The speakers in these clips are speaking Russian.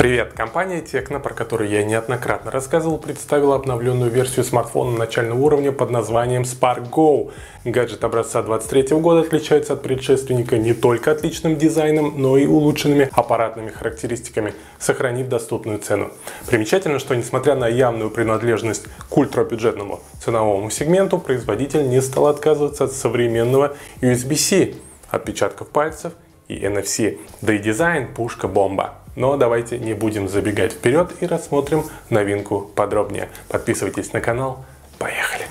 Привет! Компания Tecno, про которую я неоднократно рассказывал, представила обновленную версию смартфона начального уровня под названием Spark Go. Гаджет образца 23 года отличается от предшественника не только отличным дизайном, но и улучшенными аппаратными характеристиками, сохранив доступную цену. Примечательно, что несмотря на явную принадлежность к ультрабюджетному ценовому сегменту, производитель не стал отказываться от современного USB-C, отпечатков пальцев и NFC, да и дизайн пушка-бомба. Но давайте не будем забегать вперед и рассмотрим новинку подробнее. Подписывайтесь на канал. Поехали!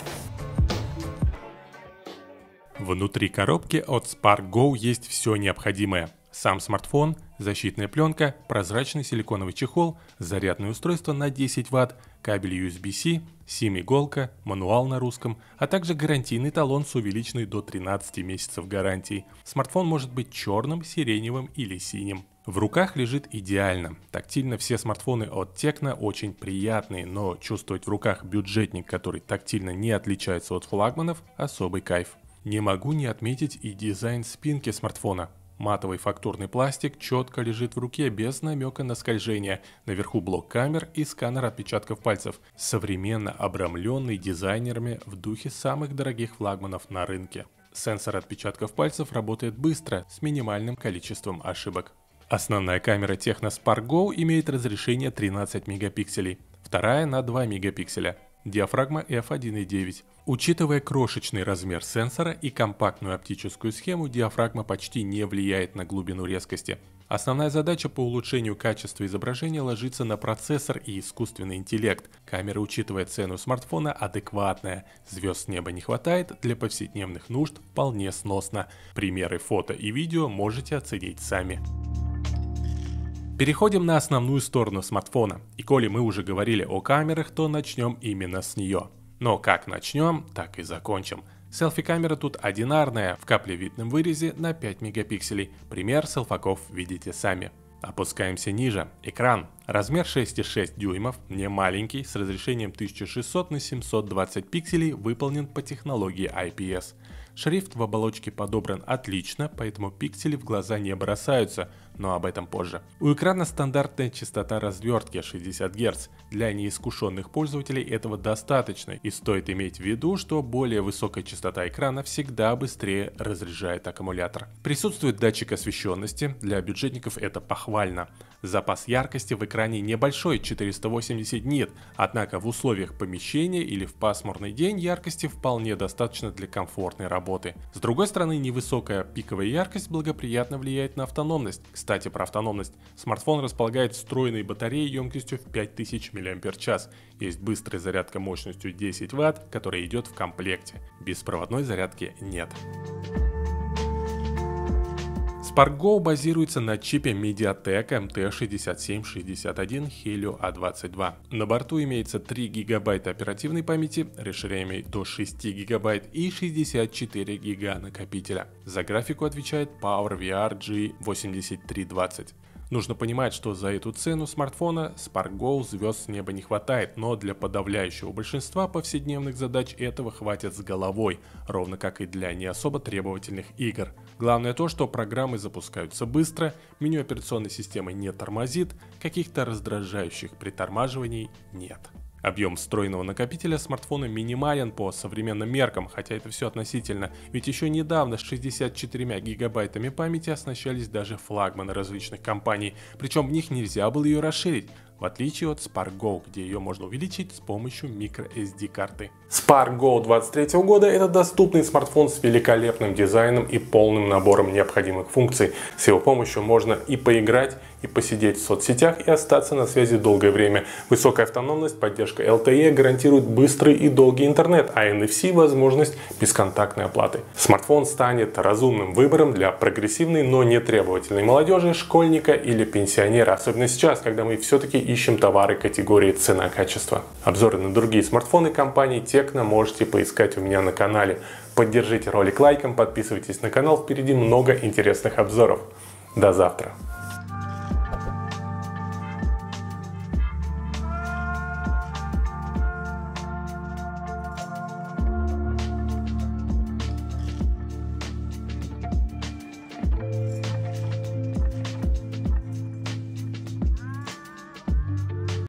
Внутри коробки от Spark Go есть все необходимое. Сам смартфон, защитная пленка, прозрачный силиконовый чехол, зарядное устройство на 10 Вт, кабель USB-C, SIM-иголка, мануал на русском, а также гарантийный талон с увеличенной до 13 месяцев гарантии. Смартфон может быть черным, сиреневым или синим. В руках лежит идеально. Тактильно все смартфоны от Tecno очень приятные, но чувствовать в руках бюджетник, который тактильно не отличается от флагманов, особый кайф. Не могу не отметить и дизайн спинки смартфона. Матовый фактурный пластик четко лежит в руке без намека на скольжение. Наверху блок камер и сканер отпечатков пальцев. Современно обрамленный дизайнерами в духе самых дорогих флагманов на рынке. Сенсор отпечатков пальцев работает быстро, с минимальным количеством ошибок. Основная камера TechnoSpark Go имеет разрешение 13 мегапикселей, вторая на 2 мегапикселя диафрагма f1.9. Учитывая крошечный размер сенсора и компактную оптическую схему, диафрагма почти не влияет на глубину резкости. Основная задача по улучшению качества изображения ложится на процессор и искусственный интеллект. Камера, учитывая цену смартфона, адекватная. Звезд с неба не хватает, для повседневных нужд вполне сносно. Примеры фото и видео можете оценить сами. Переходим на основную сторону смартфона, и коли мы уже говорили о камерах, то начнем именно с нее. Но как начнем, так и закончим. Селфи-камера тут одинарная, в каплевидном вырезе на 5 мегапикселей. Пример селфаков видите сами. Опускаемся ниже. Экран Размер 6,6 дюймов, не маленький, с разрешением 1600 на 720 пикселей, выполнен по технологии IPS. Шрифт в оболочке подобран отлично, поэтому пиксели в глаза не бросаются, но об этом позже. У экрана стандартная частота развертки 60 Гц. Для неискушенных пользователей этого достаточно и стоит иметь в виду, что более высокая частота экрана всегда быстрее разряжает аккумулятор. Присутствует датчик освещенности, для бюджетников это похвально. Запас яркости в экране экране небольшой 480 нит, однако в условиях помещения или в пасмурный день яркости вполне достаточно для комфортной работы. С другой стороны, невысокая пиковая яркость благоприятно влияет на автономность. Кстати, про автономность. Смартфон располагает встроенной батареей емкостью в 5000 мАч. Есть быстрая зарядка мощностью 10 Вт, которая идет в комплекте. Беспроводной зарядки нет. Spark базируется на чипе MediaTek MT6761 Helio A22. А на борту имеется 3 ГБ оперативной памяти, расширяемый до 6 ГБ и 64 ГБ накопителя. За графику отвечает PowerVR G8320. Нужно понимать, что за эту цену смартфона Spark Go звезд с неба не хватает, но для подавляющего большинства повседневных задач этого хватит с головой, ровно как и для не особо требовательных игр. Главное то, что программы запускаются быстро, меню операционной системы не тормозит, каких-то раздражающих притормаживаний нет. Объем встроенного накопителя смартфона минимален по современным меркам, хотя это все относительно, ведь еще недавно с 64 гигабайтами памяти оснащались даже флагманы различных компаний, причем в них нельзя было ее расширить, в отличие от Spark Go, где ее можно увеличить с помощью microSD карты. Spark Go 23 года это доступный смартфон с великолепным дизайном и полным набором необходимых функций. С его помощью можно и поиграть, и посидеть в соцсетях, и остаться на связи долгое время. Высокая автономность, поддержка LTE гарантирует быстрый и долгий интернет, а NFC возможность бесконтактной оплаты. Смартфон станет разумным выбором для прогрессивной, но не требовательной молодежи, школьника или пенсионера, особенно сейчас, когда мы все-таки ищем товары категории цена-качество. Обзоры на другие смартфоны компании Tecno можете поискать у меня на канале. Поддержите ролик лайком, подписывайтесь на канал, впереди много интересных обзоров. До завтра!